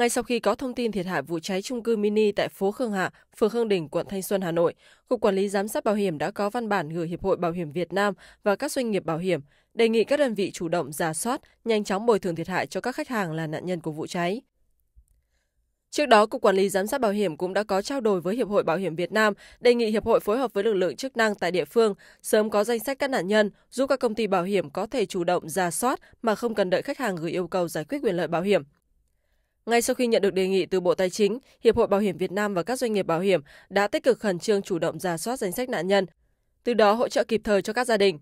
Ngay sau khi có thông tin thiệt hại vụ cháy trung cư mini tại phố Khương Hạ, phường Khương Đình, quận Thanh Xuân, Hà Nội, Cục Quản lý Giám sát Bảo hiểm đã có văn bản gửi Hiệp hội Bảo hiểm Việt Nam và các doanh nghiệp bảo hiểm, đề nghị các đơn vị chủ động giả soát, nhanh chóng bồi thường thiệt hại cho các khách hàng là nạn nhân của vụ cháy. Trước đó, Cục Quản lý Giám sát Bảo hiểm cũng đã có trao đổi với Hiệp hội Bảo hiểm Việt Nam, đề nghị Hiệp hội phối hợp với lực lượng chức năng tại địa phương sớm có danh sách các nạn nhân, giúp các công ty bảo hiểm có thể chủ động ra soát mà không cần đợi khách hàng gửi yêu cầu giải quyết quyền lợi bảo hiểm. Ngay sau khi nhận được đề nghị từ Bộ Tài chính, Hiệp hội Bảo hiểm Việt Nam và các doanh nghiệp bảo hiểm đã tích cực khẩn trương chủ động ra soát danh sách nạn nhân, từ đó hỗ trợ kịp thời cho các gia đình.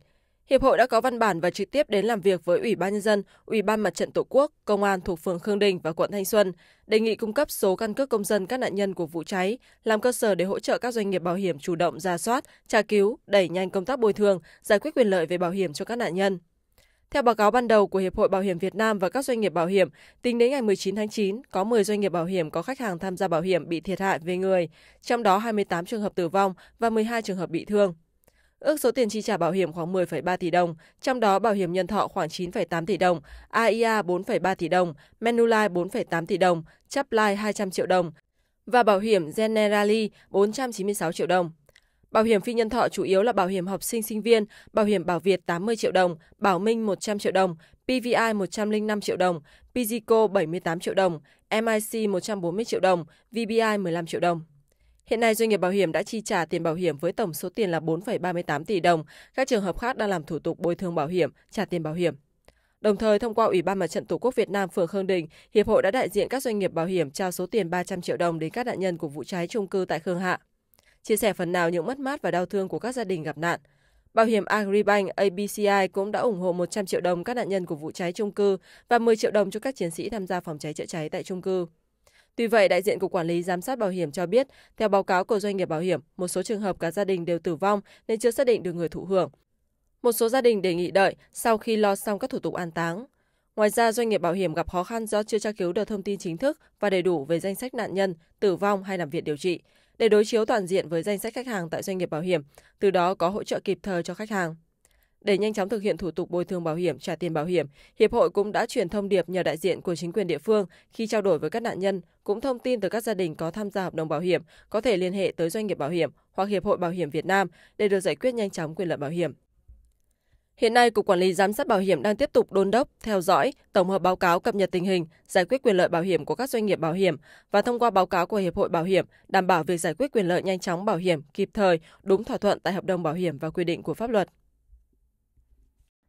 Hiệp hội đã có văn bản và trực tiếp đến làm việc với Ủy ban Nhân dân, Ủy ban Mặt trận Tổ quốc, Công an thuộc phường Khương Đình và quận Thanh Xuân, đề nghị cung cấp số căn cước công dân các nạn nhân của vụ cháy, làm cơ sở để hỗ trợ các doanh nghiệp bảo hiểm chủ động ra soát, tra cứu, đẩy nhanh công tác bồi thường, giải quyết quyền lợi về bảo hiểm cho các nạn nhân. Theo báo cáo ban đầu của Hiệp hội Bảo hiểm Việt Nam và các doanh nghiệp bảo hiểm, tính đến ngày 19 tháng 9, có 10 doanh nghiệp bảo hiểm có khách hàng tham gia bảo hiểm bị thiệt hại về người, trong đó 28 trường hợp tử vong và 12 trường hợp bị thương. Ước số tiền chi trả bảo hiểm khoảng 10,3 tỷ đồng, trong đó bảo hiểm nhân thọ khoảng 9,8 tỷ đồng, AIA 4,3 tỷ đồng, Manulife 4,8 tỷ đồng, Chapline 200 triệu đồng và bảo hiểm Generali 496 triệu đồng. Bảo hiểm phi nhân thọ chủ yếu là bảo hiểm học sinh sinh viên, bảo hiểm Bảo Việt 80 triệu đồng, Bảo Minh 100 triệu đồng, PVI 105 triệu đồng, Pizico 78 triệu đồng, MIC 140 triệu đồng, VBI 15 triệu đồng. Hiện nay doanh nghiệp bảo hiểm đã chi trả tiền bảo hiểm với tổng số tiền là 4,38 tỷ đồng. Các trường hợp khác đang làm thủ tục bồi thường bảo hiểm, trả tiền bảo hiểm. Đồng thời thông qua Ủy ban Mặt trận Tổ quốc Việt Nam phường Khương Đình, hiệp hội đã đại diện các doanh nghiệp bảo hiểm trao số tiền 300 triệu đồng đến các nạn nhân của vụ cháy chung cư tại Khương Hạ chia sẻ phần nào những mất mát và đau thương của các gia đình gặp nạn. Bảo hiểm Agribank ABCI cũng đã ủng hộ 100 triệu đồng các nạn nhân của vụ cháy trung cư và 10 triệu đồng cho các chiến sĩ tham gia phòng cháy chữa cháy tại trung cư. Tuy vậy, đại diện Cục Quản lý Giám sát Bảo hiểm cho biết, theo báo cáo của doanh nghiệp bảo hiểm, một số trường hợp cả gia đình đều tử vong nên chưa xác định được người thụ hưởng. Một số gia đình đề nghị đợi sau khi lo xong các thủ tục an táng. Ngoài ra, doanh nghiệp bảo hiểm gặp khó khăn do chưa tra cứu được thông tin chính thức và đầy đủ về danh sách nạn nhân, tử vong hay nằm viện điều trị để đối chiếu toàn diện với danh sách khách hàng tại doanh nghiệp bảo hiểm, từ đó có hỗ trợ kịp thời cho khách hàng. Để nhanh chóng thực hiện thủ tục bồi thường bảo hiểm, trả tiền bảo hiểm, hiệp hội cũng đã truyền thông điệp nhờ đại diện của chính quyền địa phương khi trao đổi với các nạn nhân, cũng thông tin từ các gia đình có tham gia hợp đồng bảo hiểm có thể liên hệ tới doanh nghiệp bảo hiểm hoặc hiệp hội bảo hiểm Việt Nam để được giải quyết nhanh chóng quyền lợi bảo hiểm. Hiện nay, Cục Quản lý Giám sát Bảo hiểm đang tiếp tục đôn đốc, theo dõi, tổng hợp báo cáo cập nhật tình hình, giải quyết quyền lợi bảo hiểm của các doanh nghiệp bảo hiểm và thông qua báo cáo của Hiệp hội Bảo hiểm, đảm bảo việc giải quyết quyền lợi nhanh chóng bảo hiểm, kịp thời, đúng thỏa thuận tại hợp đồng bảo hiểm và quy định của pháp luật.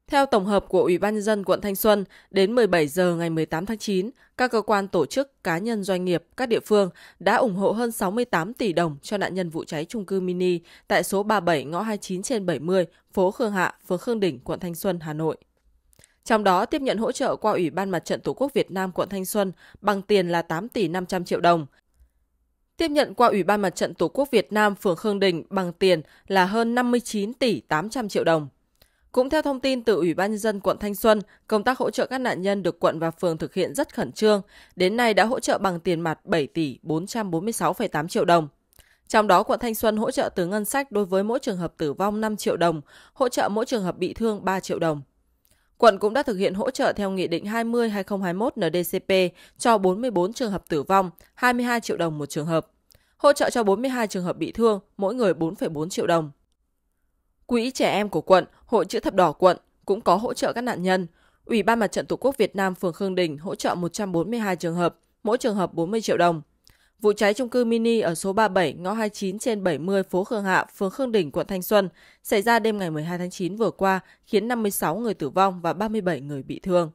Theo tổng hợp của Ủy ban nhân dân quận Thanh Xuân, đến 17 giờ ngày 18 tháng 9, các cơ quan tổ chức, cá nhân doanh nghiệp, các địa phương đã ủng hộ hơn 68 tỷ đồng cho nạn nhân vụ cháy trung cư mini tại số 37 ngõ 29 trên 70, phố Khương Hạ, phường Khương Đình, quận Thanh Xuân, Hà Nội. Trong đó tiếp nhận hỗ trợ qua Ủy ban Mặt trận Tổ quốc Việt Nam quận Thanh Xuân bằng tiền là 8 tỷ 500 triệu đồng. Tiếp nhận qua Ủy ban Mặt trận Tổ quốc Việt Nam phường Khương Đình bằng tiền là hơn 59 tỷ 800 triệu đồng. Cũng theo thông tin từ Ủy ban nhân dân quận Thanh Xuân, công tác hỗ trợ các nạn nhân được quận và phường thực hiện rất khẩn trương, đến nay đã hỗ trợ bằng tiền mặt 7 tỷ 446,8 triệu đồng. Trong đó, quận Thanh Xuân hỗ trợ từ ngân sách đối với mỗi trường hợp tử vong 5 triệu đồng, hỗ trợ mỗi trường hợp bị thương 3 triệu đồng. Quận cũng đã thực hiện hỗ trợ theo Nghị định 20-2021 NDCP cho 44 trường hợp tử vong, 22 triệu đồng một trường hợp. Hỗ trợ cho 42 trường hợp bị thương, mỗi người 4,4 triệu đồng. Quỹ trẻ em của quận, Hội chữ thập đỏ quận cũng có hỗ trợ các nạn nhân. Ủy ban Mặt trận Tổ quốc Việt Nam phường Khương Đình hỗ trợ 142 trường hợp, mỗi trường hợp 40 triệu đồng. Vụ cháy trung cư mini ở số 37 ngõ 29 trên 70 phố Khương Hạ, phường Khương Đình, quận Thanh Xuân xảy ra đêm ngày 12 tháng 9 vừa qua khiến 56 người tử vong và 37 người bị thương.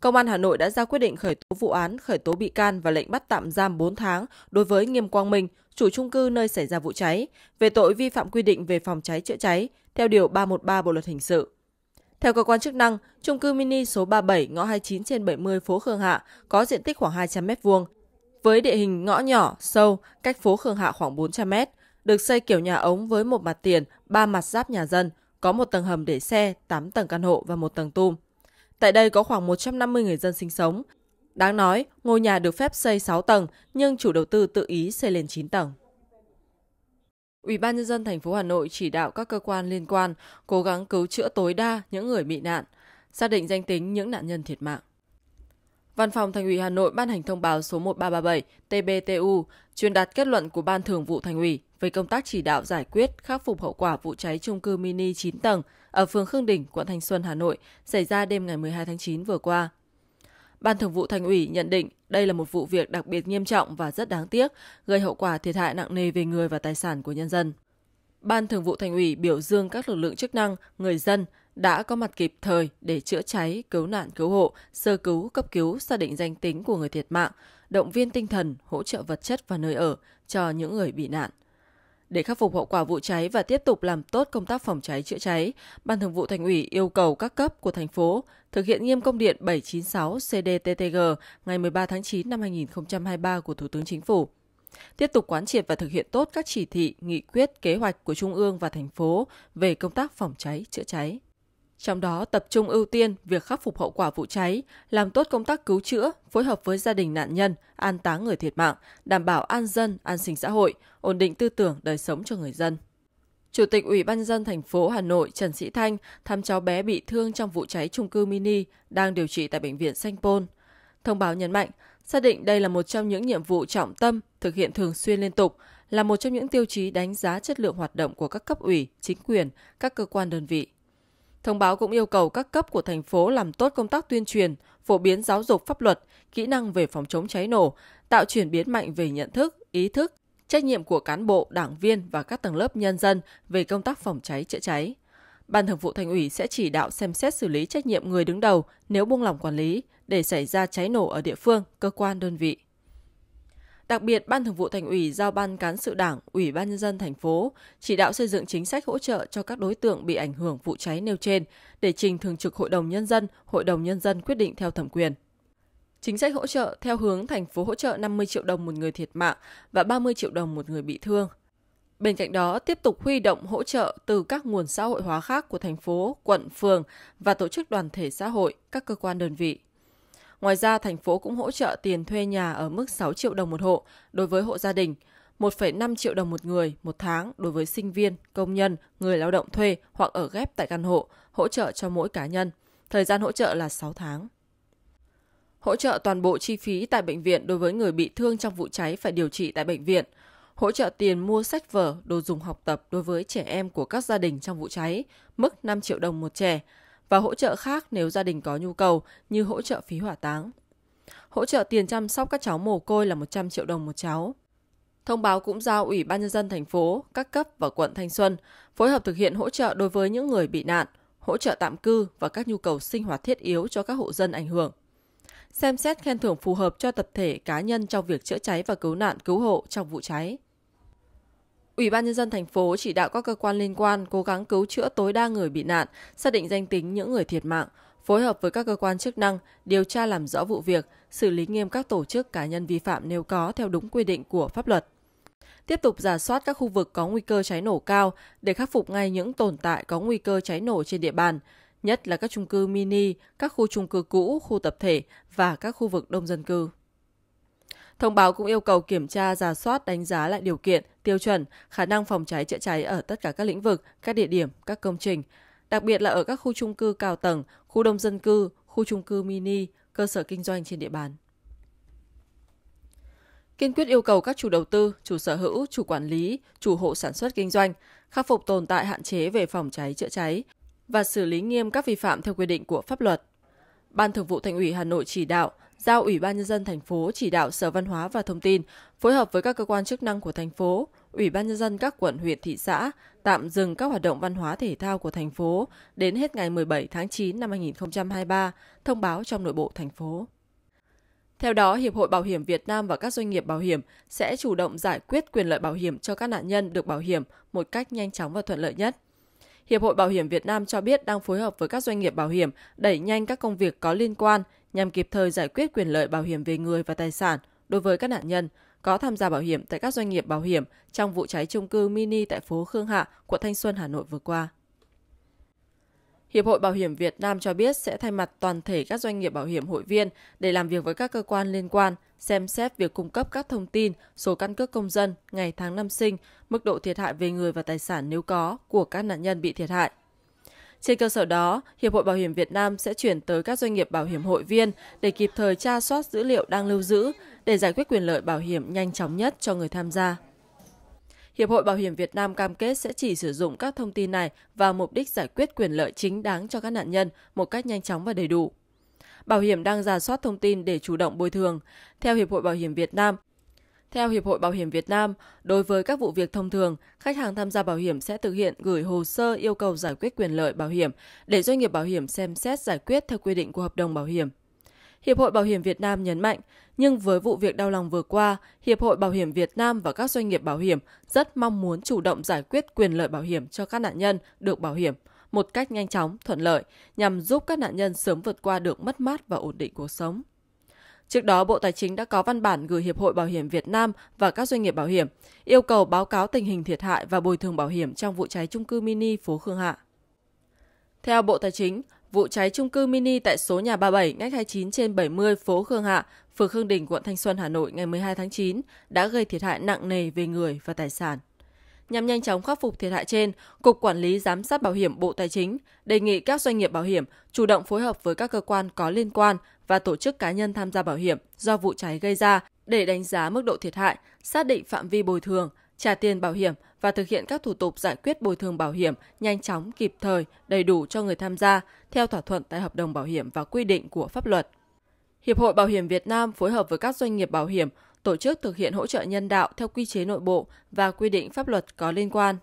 Công an Hà Nội đã ra quyết định khởi tố vụ án, khởi tố bị can và lệnh bắt tạm giam 4 tháng đối với Nghiêm Quang Minh, chủ trung cư nơi xảy ra vụ cháy, về tội vi phạm quy định về phòng cháy chữa cháy theo điều 313 Bộ luật hình sự. Theo cơ quan chức năng, trung cư mini số 37 ngõ 29 trên 70 phố Khương Hạ có diện tích khoảng 200 m2, với địa hình ngõ nhỏ, sâu, cách phố Khương Hạ khoảng 400 m, được xây kiểu nhà ống với một mặt tiền, ba mặt giáp nhà dân, có một tầng hầm để xe, 8 tầng căn hộ và một tầng tum. Tại đây có khoảng 150 người dân sinh sống. Đáng nói, ngôi nhà được phép xây 6 tầng, nhưng chủ đầu tư tự ý xây lên 9 tầng. Ủy ban nhân dân thành phố Hà Nội chỉ đạo các cơ quan liên quan cố gắng cứu chữa tối đa những người bị nạn, xác định danh tính những nạn nhân thiệt mạng. Văn phòng Thành ủy Hà Nội ban hành thông báo số 1337 TBTU truyền đạt kết luận của Ban Thường vụ Thành ủy về công tác chỉ đạo giải quyết khắc phục hậu quả vụ cháy trung cư mini 9 tầng ở phường Khương Đình, quận Thanh Xuân, Hà Nội xảy ra đêm ngày 12 tháng 9 vừa qua. Ban Thường vụ Thành ủy nhận định đây là một vụ việc đặc biệt nghiêm trọng và rất đáng tiếc, gây hậu quả thiệt hại nặng nề về người và tài sản của nhân dân. Ban Thường vụ Thành ủy biểu dương các lực lượng chức năng, người dân đã có mặt kịp thời để chữa cháy, cứu nạn cứu hộ, sơ cứu, cấp cứu, xác định danh tính của người thiệt mạng, động viên tinh thần, hỗ trợ vật chất và nơi ở cho những người bị nạn. Để khắc phục hậu quả vụ cháy và tiếp tục làm tốt công tác phòng cháy chữa cháy, Ban Thường vụ Thành ủy yêu cầu các cấp của thành phố thực hiện nghiêm công điện 796 CDTTG ngày 13 tháng 9 năm 2023 của Thủ tướng Chính phủ tiếp tục quán triệt và thực hiện tốt các chỉ thị, nghị quyết, kế hoạch của Trung ương và thành phố về công tác phòng cháy, chữa cháy trong đó tập trung ưu tiên việc khắc phục hậu quả vụ cháy, làm tốt công tác cứu chữa, phối hợp với gia đình nạn nhân, an táng người thiệt mạng, đảm bảo an dân, an sinh xã hội, ổn định tư tưởng đời sống cho người dân. Chủ tịch Ủy ban dân thành phố Hà Nội Trần Sĩ Thanh thăm cháu bé bị thương trong vụ cháy trung cư mini đang điều trị tại bệnh viện Sanh Pôn. Thông báo nhấn mạnh, xác định đây là một trong những nhiệm vụ trọng tâm thực hiện thường xuyên liên tục, là một trong những tiêu chí đánh giá chất lượng hoạt động của các cấp ủy, chính quyền, các cơ quan đơn vị Thông báo cũng yêu cầu các cấp của thành phố làm tốt công tác tuyên truyền, phổ biến giáo dục pháp luật, kỹ năng về phòng chống cháy nổ, tạo chuyển biến mạnh về nhận thức, ý thức, trách nhiệm của cán bộ, đảng viên và các tầng lớp nhân dân về công tác phòng cháy chữa cháy. Ban Thường vụ Thành ủy sẽ chỉ đạo xem xét xử lý trách nhiệm người đứng đầu nếu buông lỏng quản lý để xảy ra cháy nổ ở địa phương, cơ quan đơn vị. Đặc biệt, Ban Thường vụ Thành ủy giao Ban cán sự Đảng, Ủy ban nhân dân thành phố chỉ đạo xây dựng chính sách hỗ trợ cho các đối tượng bị ảnh hưởng vụ cháy nêu trên để trình thường trực Hội đồng nhân dân, Hội đồng nhân dân quyết định theo thẩm quyền. Chính sách hỗ trợ theo hướng thành phố hỗ trợ 50 triệu đồng một người thiệt mạng và 30 triệu đồng một người bị thương. Bên cạnh đó, tiếp tục huy động hỗ trợ từ các nguồn xã hội hóa khác của thành phố, quận, phường và tổ chức đoàn thể xã hội, các cơ quan đơn vị. Ngoài ra, thành phố cũng hỗ trợ tiền thuê nhà ở mức 6 triệu đồng một hộ đối với hộ gia đình, 1,5 triệu đồng một người một tháng đối với sinh viên, công nhân, người lao động thuê hoặc ở ghép tại căn hộ, hỗ trợ cho mỗi cá nhân. Thời gian hỗ trợ là 6 tháng. Hỗ trợ toàn bộ chi phí tại bệnh viện đối với người bị thương trong vụ cháy phải điều trị tại bệnh viện. Hỗ trợ tiền mua sách vở, đồ dùng học tập đối với trẻ em của các gia đình trong vụ cháy, mức 5 triệu đồng một trẻ và hỗ trợ khác nếu gia đình có nhu cầu như hỗ trợ phí hỏa táng. Hỗ trợ tiền chăm sóc các cháu mồ côi là 100 triệu đồng một cháu. Thông báo cũng giao Ủy ban nhân dân thành phố, các cấp và quận Thanh Xuân phối hợp thực hiện hỗ trợ đối với những người bị nạn, hỗ trợ tạm cư và các nhu cầu sinh hoạt thiết yếu cho các hộ dân ảnh hưởng. Xem xét khen thưởng phù hợp cho tập thể cá nhân trong việc chữa cháy và cứu nạn cứu hộ trong vụ cháy. Ủy ban nhân dân thành phố chỉ đạo các cơ quan liên quan cố gắng cứu chữa tối đa người bị nạn, xác định danh tính những người thiệt mạng, phối hợp với các cơ quan chức năng điều tra làm rõ vụ việc, xử lý nghiêm các tổ chức cá nhân vi phạm nếu có theo đúng quy định của pháp luật. Tiếp tục giả soát các khu vực có nguy cơ cháy nổ cao để khắc phục ngay những tồn tại có nguy cơ cháy nổ trên địa bàn, nhất là các trung cư mini, các khu trung cư cũ, khu tập thể và các khu vực đông dân cư. Thông báo cũng yêu cầu kiểm tra, giả soát, đánh giá lại điều kiện, tiêu chuẩn, khả năng phòng cháy chữa cháy ở tất cả các lĩnh vực, các địa điểm, các công trình, đặc biệt là ở các khu trung cư cao tầng, khu đông dân cư, khu trung cư mini, cơ sở kinh doanh trên địa bàn. Kiên quyết yêu cầu các chủ đầu tư, chủ sở hữu, chủ quản lý, chủ hộ sản xuất kinh doanh khắc phục tồn tại hạn chế về phòng cháy chữa cháy và xử lý nghiêm các vi phạm theo quy định của pháp luật. Ban Thường vụ Thành ủy Hà Nội chỉ đạo giao Ủy ban nhân dân thành phố chỉ đạo Sở Văn hóa và Thông tin phối hợp với các cơ quan chức năng của thành phố, Ủy ban nhân dân các quận huyện thị xã tạm dừng các hoạt động văn hóa thể thao của thành phố đến hết ngày 17 tháng 9 năm 2023, thông báo trong nội bộ thành phố. Theo đó, Hiệp hội Bảo hiểm Việt Nam và các doanh nghiệp bảo hiểm sẽ chủ động giải quyết quyền lợi bảo hiểm cho các nạn nhân được bảo hiểm một cách nhanh chóng và thuận lợi nhất. Hiệp hội Bảo hiểm Việt Nam cho biết đang phối hợp với các doanh nghiệp bảo hiểm đẩy nhanh các công việc có liên quan nhằm kịp thời giải quyết quyền lợi bảo hiểm về người và tài sản đối với các nạn nhân có tham gia bảo hiểm tại các doanh nghiệp bảo hiểm trong vụ cháy trung cư mini tại phố Khương Hạ, quận Thanh Xuân, Hà Nội vừa qua. Hiệp hội Bảo hiểm Việt Nam cho biết sẽ thay mặt toàn thể các doanh nghiệp bảo hiểm hội viên để làm việc với các cơ quan liên quan, xem xét việc cung cấp các thông tin, số căn cước công dân, ngày tháng năm sinh, mức độ thiệt hại về người và tài sản nếu có của các nạn nhân bị thiệt hại. Trên cơ sở đó, Hiệp hội Bảo hiểm Việt Nam sẽ chuyển tới các doanh nghiệp bảo hiểm hội viên để kịp thời tra soát dữ liệu đang lưu giữ để giải quyết quyền lợi bảo hiểm nhanh chóng nhất cho người tham gia. Hiệp hội Bảo hiểm Việt Nam cam kết sẽ chỉ sử dụng các thông tin này vào mục đích giải quyết quyền lợi chính đáng cho các nạn nhân một cách nhanh chóng và đầy đủ. Bảo hiểm đang giả soát thông tin để chủ động bồi thường. Theo Hiệp hội Bảo hiểm Việt Nam, theo Hiệp hội Bảo hiểm Việt Nam, đối với các vụ việc thông thường, khách hàng tham gia bảo hiểm sẽ thực hiện gửi hồ sơ yêu cầu giải quyết quyền lợi bảo hiểm để doanh nghiệp bảo hiểm xem xét giải quyết theo quy định của hợp đồng bảo hiểm. Hiệp hội Bảo hiểm Việt Nam nhấn mạnh, nhưng với vụ việc đau lòng vừa qua, Hiệp hội Bảo hiểm Việt Nam và các doanh nghiệp bảo hiểm rất mong muốn chủ động giải quyết quyền lợi bảo hiểm cho các nạn nhân được bảo hiểm một cách nhanh chóng, thuận lợi nhằm giúp các nạn nhân sớm vượt qua được mất mát và ổn định cuộc sống. Trước đó, Bộ Tài chính đã có văn bản gửi Hiệp hội Bảo hiểm Việt Nam và các doanh nghiệp bảo hiểm yêu cầu báo cáo tình hình thiệt hại và bồi thường bảo hiểm trong vụ cháy trung cư mini phố Khương Hạ. Theo Bộ Tài chính, vụ cháy trung cư mini tại số nhà 37 ngách 29 trên 70 phố Khương Hạ, phường Khương Đình, quận Thanh Xuân, Hà Nội ngày 12 tháng 9 đã gây thiệt hại nặng nề về người và tài sản. Nhằm nhanh chóng khắc phục thiệt hại trên, Cục Quản lý Giám sát Bảo hiểm Bộ Tài chính đề nghị các doanh nghiệp bảo hiểm chủ động phối hợp với các cơ quan có liên quan và tổ chức cá nhân tham gia bảo hiểm do vụ cháy gây ra để đánh giá mức độ thiệt hại, xác định phạm vi bồi thường, trả tiền bảo hiểm và thực hiện các thủ tục giải quyết bồi thường bảo hiểm nhanh chóng, kịp thời, đầy đủ cho người tham gia theo thỏa thuận tại hợp đồng bảo hiểm và quy định của pháp luật. Hiệp hội Bảo hiểm Việt Nam phối hợp với các doanh nghiệp bảo hiểm tổ chức thực hiện hỗ trợ nhân đạo theo quy chế nội bộ và quy định pháp luật có liên quan.